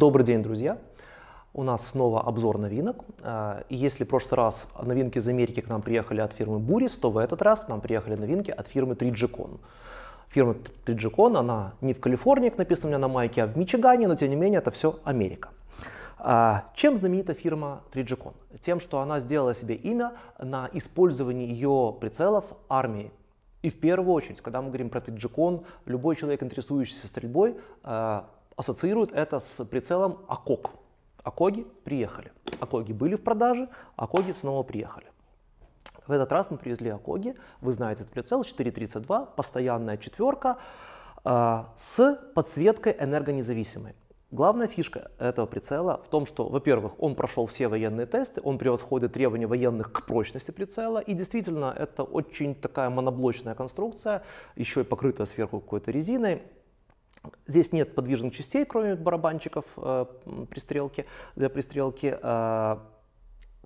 Добрый день, друзья! У нас снова обзор новинок. А, и если в прошлый раз новинки из Америки к нам приехали от фирмы Бурис, то в этот раз к нам приехали новинки от фирмы 3 g Фирма 3 g она не в Калифорнии, как написано у меня на майке, а в Мичигане, но тем не менее это все Америка. А, чем знаменита фирма 3 g Тем, что она сделала себе имя на использовании ее прицелов армии и в первую очередь, когда мы говорим про тиджикон, любой человек, интересующийся стрельбой, а, ассоциируют это с прицелом АКОК. АКОГи приехали. АКОГи были в продаже, АКОГи снова приехали. В этот раз мы привезли АКОГи, вы знаете этот прицел, 4.32, постоянная четверка э, с подсветкой энергонезависимой. Главная фишка этого прицела в том, что, во-первых, он прошел все военные тесты, он превосходит требования военных к прочности прицела, и действительно это очень такая моноблочная конструкция, еще и покрытая сверху какой-то резиной, Здесь нет подвижных частей, кроме барабанчиков э, пристрелки, для пристрелки. Э,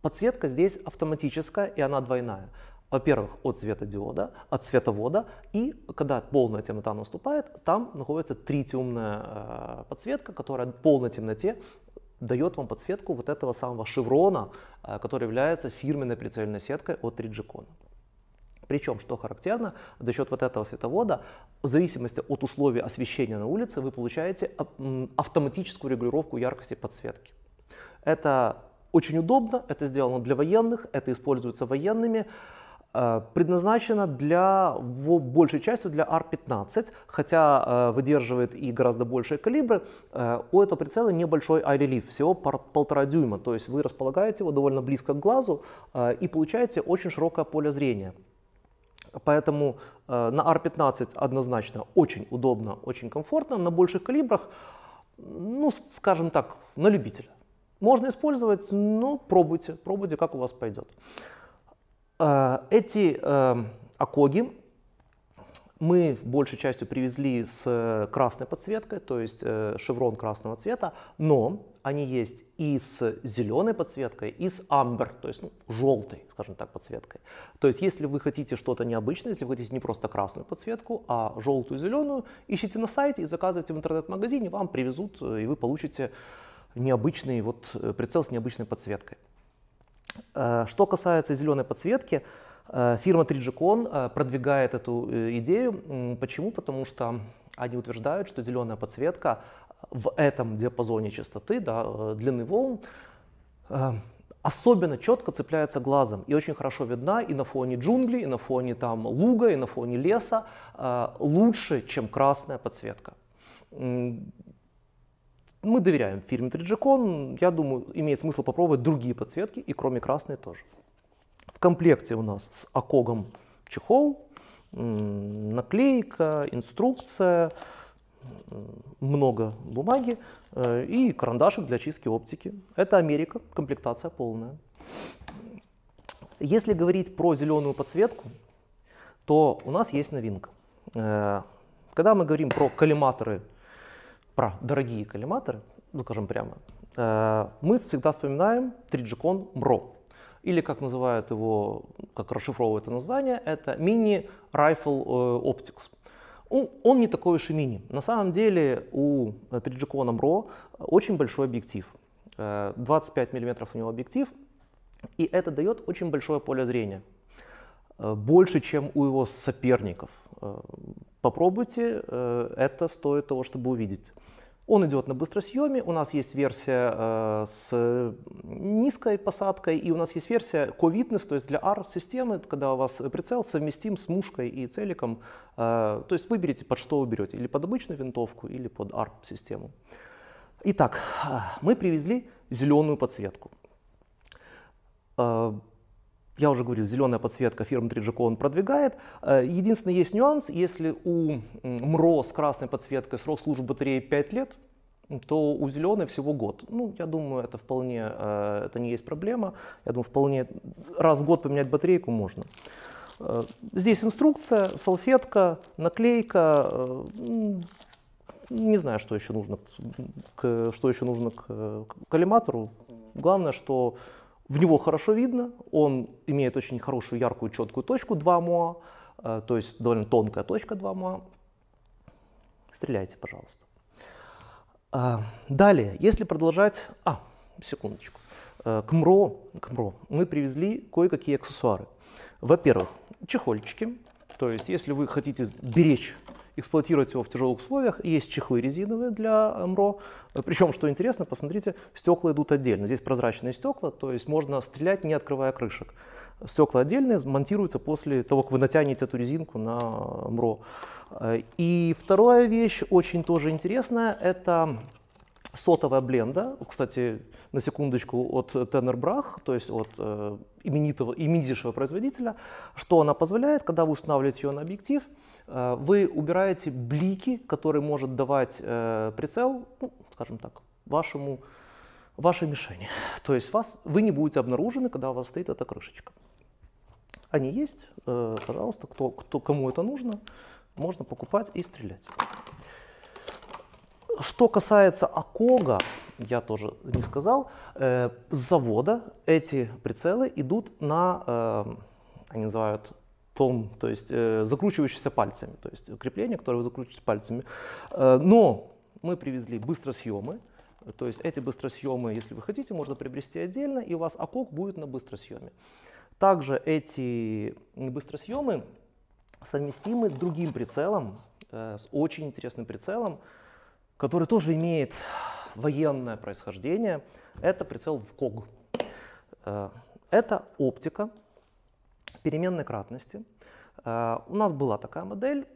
подсветка здесь автоматическая, и она двойная. Во-первых, от светодиода, от световода, и когда полная темнота наступает, там находится тритиумная э, подсветка, которая в полной темноте дает вам подсветку вот этого самого шеврона, э, который является фирменной прицельной сеткой от Триджикона. Причем, что характерно, за счет вот этого световода, в зависимости от условий освещения на улице, вы получаете а, автоматическую регулировку яркости подсветки. Это очень удобно, это сделано для военных, это используется военными э, предназначено для, в большей частью для R15, хотя э, выдерживает и гораздо большие калибры. Э, у этого прицела небольшой ай всего полтора дюйма, то есть вы располагаете его довольно близко к глазу и получаете очень широкое поле зрения. Поэтому э, на R15 однозначно очень удобно, очень комфортно. На больших калибрах, ну, скажем так, на любителя. Можно использовать, но ну, пробуйте, пробуйте, как у вас пойдет. Э, эти акоги э, мы большей частью привезли с красной подсветкой, то есть шеврон красного цвета, но они есть и с зеленой подсветкой, и с амбер, то есть ну, желтой, скажем так, подсветкой. То есть если вы хотите что-то необычное, если вы хотите не просто красную подсветку, а желтую, зеленую, ищите на сайте и заказывайте в интернет-магазине, вам привезут, э, и вы получите необычный вот э, прицел с необычной подсветкой. Э, что касается зеленой подсветки, фирма 3 g продвигает эту идею. Почему? Потому что они утверждают, что зеленая подсветка в этом диапазоне частоты, да, э, длины волн, э, особенно четко цепляется глазом и очень хорошо видна и на фоне джунглей, и на фоне там луга, и на фоне леса, э, лучше, чем красная подсветка. Мы доверяем фирме 3 g я думаю, имеет смысл попробовать другие подсветки, и кроме красной тоже. В комплекте у нас с окогом чехол, наклейка, инструкция, много бумаги э, и карандашик для чистки оптики. Это Америка, комплектация полная. Если говорить про зеленую подсветку, то у нас есть новинка. Э, когда мы говорим про коллиматоры, про дорогие коллиматоры, ну, скажем прямо, э, мы всегда вспоминаем 3G-кон MRO, или как называют его, как расшифровывается название, это Mini Rifle Optics он не такой уж и мини. На самом деле у 3G Con Pro очень большой объектив. 25 э, мм у него объектив, и это дает очень большое поле зрения. Э, больше, чем у его соперников. Э, попробуйте, это стоит того, чтобы увидеть. Он идет на быстросъеме, у нас есть версия э, с низкой посадкой, и у нас есть версия ковидность, то есть для ar системы когда у вас прицел совместим с мушкой и целиком. Э, то есть выберите, под что вы берете, или под обычную винтовку, или под ar систему Итак, мы привезли зеленую подсветку. Э, я уже говорю, зеленая подсветка фирмы 3G он продвигает. Э, единственный есть нюанс, если у МРО с красной подсветкой срок службы батареи 5 лет, то у зеленой всего год. Ну, я думаю, это вполне, э, это не есть проблема. Я думаю, вполне раз в год поменять батарейку можно. Э, здесь инструкция, салфетка, наклейка, не знаю, что еще нужно к, что еще нужно к коллиматору. Главное, что в него хорошо видно, он имеет очень хорошую, яркую, четкую точку 2 МОА, э, то есть довольно тонкая точка 2 МОА. Стреляйте, пожалуйста. А, далее, если продолжать... А, секундочку. Э, к МРО, к МРО мы привезли кое-какие аксессуары. Во-первых, чехольчики. То есть, если вы хотите беречь эксплуатировать его в тяжелых условиях. есть чехлы резиновые для э, МРО. Причем, что интересно, посмотрите, стекла идут отдельно. Здесь прозрачные стекла, то есть можно стрелять, не открывая крышек. Стекла отдельные, монтируются после того, как вы натянете эту резинку на э, МРО. Э, и вторая вещь, очень тоже интересная, это сотовая бленда, кстати, на секундочку, от Tenor Brach, то есть от э, именитого, именитейшего производителя, что она позволяет, когда вы устанавливаете ее на объектив, Э, вы убираете блики, которые может давать э, прицел, ну, скажем так, вашему, вашей мишени. То есть вас, вы не будете обнаружены, когда у вас стоит эта крышечка. Они есть, э, пожалуйста, кто, кто, кому это нужно, можно покупать и стрелять. Что касается Акога, я тоже не сказал, э, с завода эти прицелы идут на, э, они называют том, то есть э, закручивающийся пальцами, то есть крепление, которое вы закручиваете пальцами. Э, но мы привезли быстросъемы, то есть эти быстросъемы, если вы хотите, можно приобрести отдельно, и у вас окок будет на быстросъеме. Также эти быстросъемы совместимы с другим прицелом, э, с очень интересным прицелом, который тоже имеет военное происхождение. Это прицел в КОГ. Э, это оптика, переменной кратности. А, у нас была такая модель,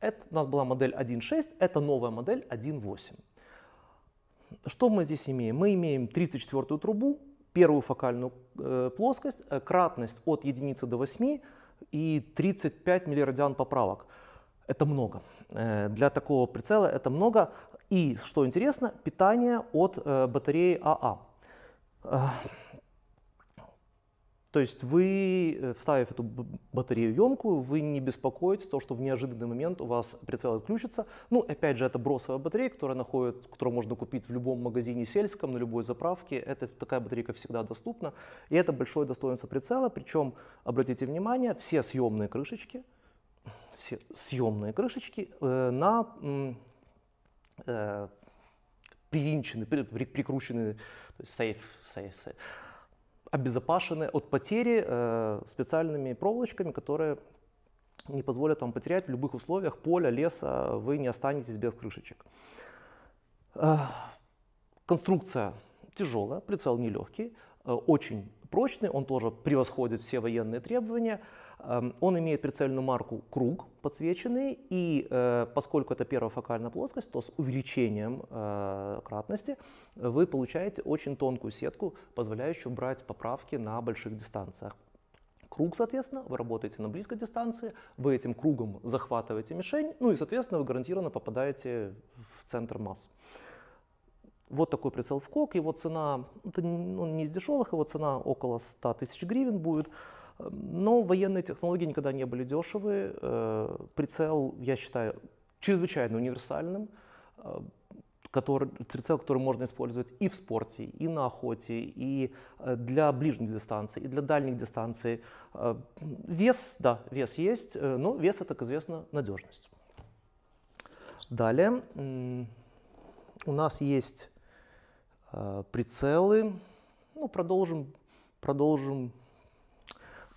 это, у нас была модель 1.6, это новая модель 1.8. Что мы здесь имеем? Мы имеем 34-ю трубу, первую фокальную э, плоскость, э, кратность от единицы до 8 и 35 миллирадиан поправок. Это много. Э, для такого прицела это много. И, что интересно, питание от батареи АА. А. То есть вы, э, вставив эту батарею емкую, вы не беспокоитесь то, что в неожиданный момент у вас прицел отключится. Ну, опять же, это бросовая батарея, которая находит, которую можно купить в любом магазине сельском, на любой заправке. Это, такая батарейка всегда доступна. И это большое достоинство прицела. Причем, обратите внимание, все съемные крышечки, все съемные крышечки э, на э, привинчены, при, при, прикручены, то есть сейф, сейф, сейф обезопасены от потери э, специальными проволочками, которые не позволят вам потерять в любых условиях поля, леса, вы не останетесь без крышечек. Э, конструкция тяжелая, прицел нелегкий, Э, очень прочный, он тоже превосходит все военные требования. Эм, он имеет прицельную марку круг подсвеченный, и э, поскольку это первая фокальная плоскость, то с увеличением э, кратности вы получаете очень тонкую сетку, позволяющую брать поправки на больших дистанциях. Круг, соответственно, вы работаете на близкой дистанции, вы этим кругом захватываете мишень, ну и, соответственно, вы гарантированно попадаете в центр масс. Вот такой прицел в кок, его цена, это ну, ну, не из дешевых, его цена около 100 тысяч гривен будет. Эм, но военные технологии никогда не были дешевые. Э, прицел, я считаю, чрезвычайно универсальным, э, который, прицел, который можно использовать и в спорте, и на охоте, и э, для ближних дистанций, и для дальних дистанций. Вес, да, вес есть, но вес это, как известно, надежность. Далее у нас есть Э, прицелы. Ну, продолжим, продолжим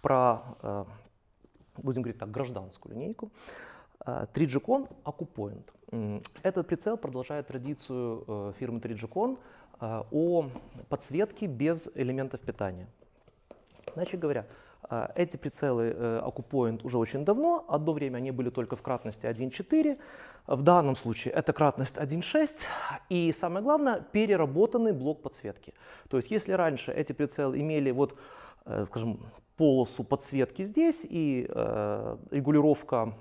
про, э, будем говорить так, гражданскую линейку. 3G-Con э, AcuPoint. Этот прицел продолжает традицию фирмы 3G-Con о подсветке без элементов питания. Иначе говоря, эти прицелы AcuPoint уже очень давно. Одно время они были только в кратности 1.4. В данном случае это кратность 1.6 и самое главное переработанный блок подсветки. То есть если раньше эти прицелы имели вот, э, скажем, полосу подсветки здесь и э, регулировка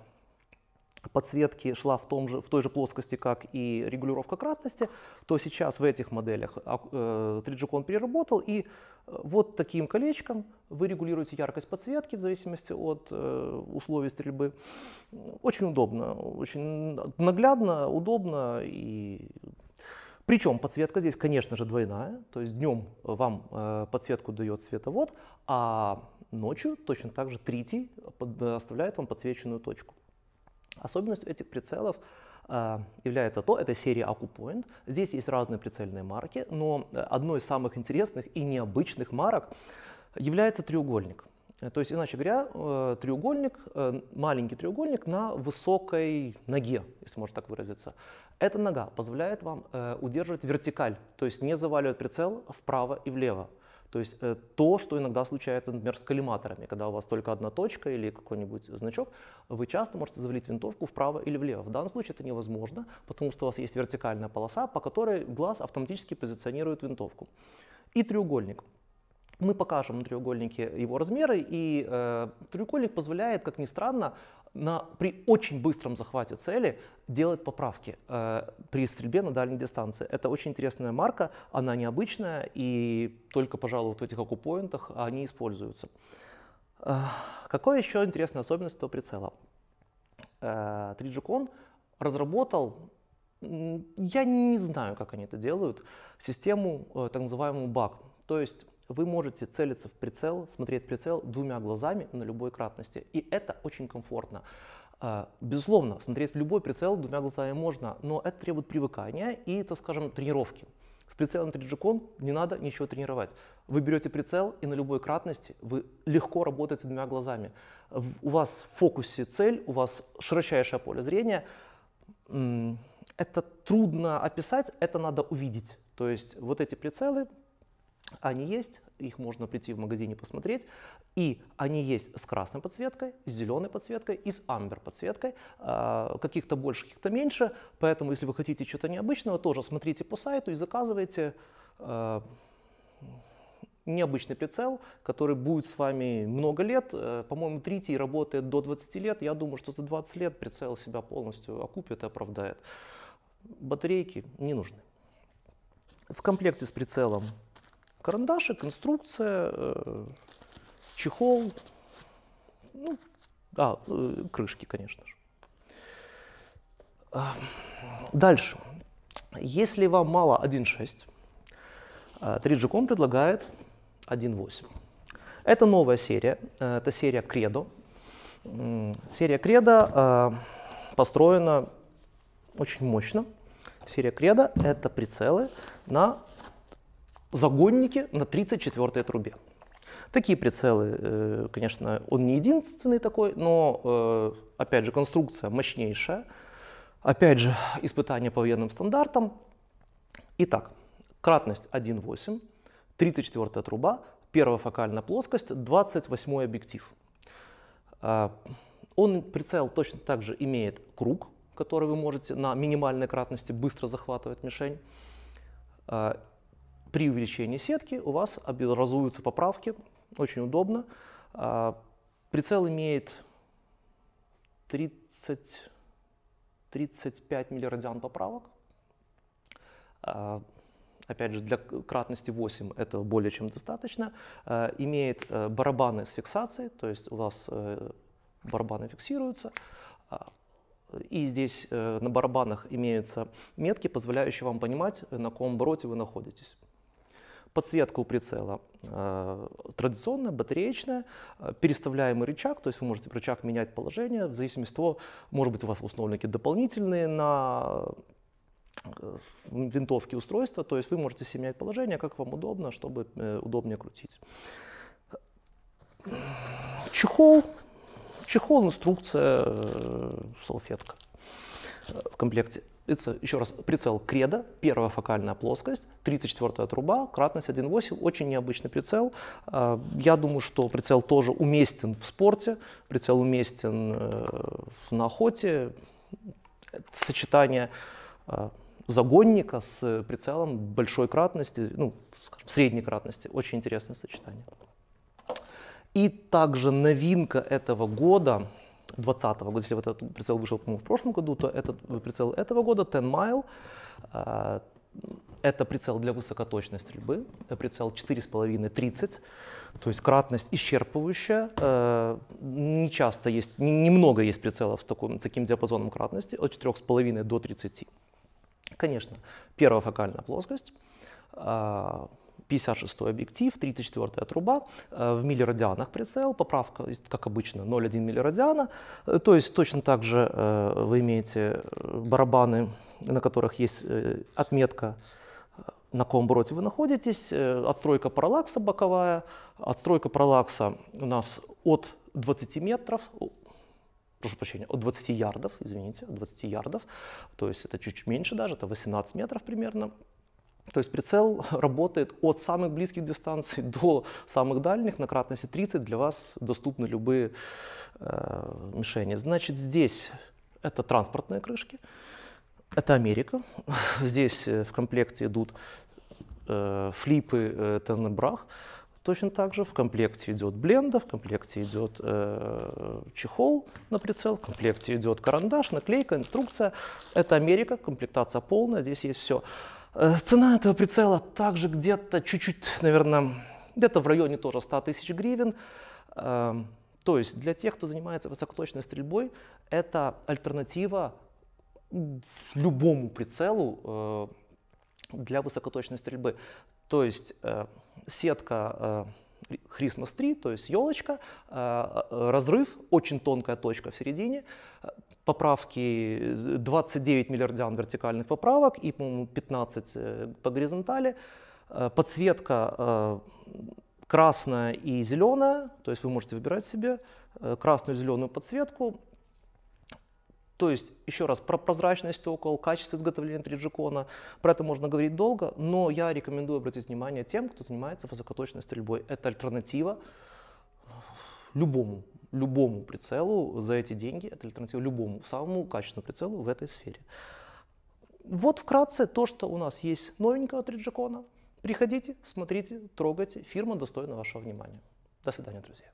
подсветки шла в, том же, в той же плоскости, как и регулировка кратности, то сейчас в этих моделях 3G-кон а, э, переработал, и э, вот таким колечком вы регулируете яркость подсветки в зависимости от э, условий стрельбы. Очень удобно, очень наглядно, удобно и причем подсветка здесь, конечно же, двойная, то есть днем вам подсветку дает световод, а ночью точно так же третий оставляет вам подсвеченную точку. Особенностью этих прицелов э, является то, это серия AcuPoint. Здесь есть разные прицельные марки, но э, одной из самых интересных и необычных марок является треугольник. То есть, иначе говоря, э, треугольник, маленький треугольник на высокой ноге, если можно так выразиться. Эта нога позволяет вам удерживать вертикаль, то есть не заваливать прицел вправо и влево. То есть э, то, что иногда случается, например, с коллиматорами, когда у вас только одна точка или какой-нибудь значок, вы часто можете завалить винтовку вправо или влево. В данном случае это невозможно, потому что у вас есть вертикальная полоса, по которой глаз автоматически позиционирует винтовку. И треугольник. Мы покажем на треугольнике его размеры, и э, треугольник позволяет, как ни странно, на, при очень быстром захвате цели делать поправки э, при стрельбе на дальней дистанции. Это очень интересная марка, она необычная, и только, пожалуй, вот в этих окупоинтах они используются. Э, какая еще интересная особенность этого прицела? Э, 3G-Con разработал я не знаю, как они это делают, систему э, так называемую баг. То есть вы можете целиться в прицел, смотреть прицел двумя глазами на любой кратности. И это очень комфортно. А, безусловно, смотреть в любой прицел двумя глазами можно, но это требует привыкания и, так скажем, тренировки. С прицелом 3G не надо ничего тренировать. Вы берете прицел, и на любой кратности вы легко работаете двумя глазами. У вас в фокусе цель, у вас широчайшее поле зрения. Это трудно описать, это надо увидеть. То есть вот эти прицелы, они есть, их можно прийти в магазине посмотреть. И они есть с красной подсветкой, с зеленой подсветкой и с амбер подсветкой. А, каких-то больше, каких-то меньше. Поэтому, если вы хотите что то необычного, тоже смотрите по сайту и заказывайте а, необычный прицел, который будет с вами много лет. Э, по-моему, третий работает до 20 лет. Я думаю, что за 20 лет прицел себя полностью окупит и оправдает. Батарейки не нужны. В комплекте с прицелом Карандаши, конструкция, э, чехол, ну, а, крышки, конечно же. Э, дальше. Если вам мало 1.6, 3G.com предлагает 1.8. Это новая серия, это серия Кредо. Серия Кредо построена очень мощно. Серия Кредо — это прицелы на загонники на 34-й трубе. Такие прицелы, э, конечно, он не единственный такой, но, э, опять же, конструкция мощнейшая. Опять же, испытания по военным стандартам. Итак, кратность 1,8, 34-я труба, первая фокальная плоскость, 28-й объектив. Э, он, прицел, точно так же имеет круг, который вы можете на минимальной кратности быстро захватывать мишень при увеличении сетки у вас образуются поправки, очень удобно. А, прицел имеет 30, 35 миллирадиан поправок. А, опять же, для кратности 8 это более чем достаточно. А, имеет э, барабаны с фиксацией, то есть у вас э, барабаны фиксируются. И здесь э, на барабанах имеются метки, позволяющие вам понимать, на каком броте вы находитесь. Подсветка у прицела э, традиционная, батареечная, э, переставляемый рычаг, то есть вы можете рычаг менять положение, в зависимости от того, может быть у вас установлены какие дополнительные на э, винтовки устройства, то есть вы можете себе менять положение, как вам удобно, чтобы э, удобнее крутить. Чехол, чехол, инструкция, э, салфетка в комплекте. Это, еще раз, прицел кредо, первая фокальная плоскость, 34-я труба, кратность 1.8, очень необычный прицел. А, я думаю, что прицел тоже уместен в спорте, прицел уместен э, на охоте. Это сочетание а, загонника с прицелом большой кратности, ну, скажем, средней кратности, очень интересное сочетание. И также новинка этого года – 2020 года, если вот этот прицел вышел, по-моему, в прошлом году, то этот прицел этого года, 10 Mile, э, это прицел для высокоточной стрельбы, э, прицел 4,5-30, то есть кратность исчерпывающая. Э, не часто есть, немного есть прицелов с таким, таким диапазоном кратности, от 4,5 до 30. Конечно, первая фокальная плоскость, 56 объектив, 34 труба, э, в миллирадианах прицел, поправка, как обычно, 0,1 миллирадиана. Э, то есть точно так же э, вы имеете барабаны, на которых есть отметка на каком броте вы находитесь, отстройка параллакса боковая, отстройка параллакса у нас от 20 метров, прошу прощения, от 20 ярдов, извините, от 20 ярдов, то есть это чуть меньше даже, это 18 метров примерно, то есть прицел работает от самых близких дистанций до самых дальних. На кратности 30 для вас доступны любые э, мишени. Значит, здесь это транспортные крышки. Это Америка. Здесь э, в комплекте идут э, флипы э, Теннебрах. Точно так же в комплекте идет бленда, в комплекте идет э, чехол на прицел, в комплекте идет карандаш, наклейка, инструкция. Это Америка, комплектация полная, здесь есть все. Э, цена этого прицела также где-то чуть-чуть, наверное, где-то в районе тоже 100 тысяч гривен. Эм, то есть для тех, кто занимается высокоточной стрельбой, это альтернатива любому прицелу э, для высокоточной стрельбы. То есть э, сетка Christmas три, то есть елочка, э, разрыв, очень тонкая точка в середине, э, поправки 29 э, миллиардян вертикальных поправок и, по-моему, 15 по горизонтали, подсветка красная и зеленая, то есть вы можете выбирать себе красную и зеленую подсветку, то есть, еще раз, про прозрачность стекол, качество изготовления 3G-кона, про это можно говорить долго, но я рекомендую обратить внимание тем, кто занимается высокоточной стрельбой. Это альтернатива любому, любому прицелу за эти деньги, это альтернатива любому, самому качественному прицелу в этой сфере. Вот вкратце то, что у нас есть новенького 3G-кона. Приходите, смотрите, трогайте. Фирма достойна вашего внимания. До свидания, друзья.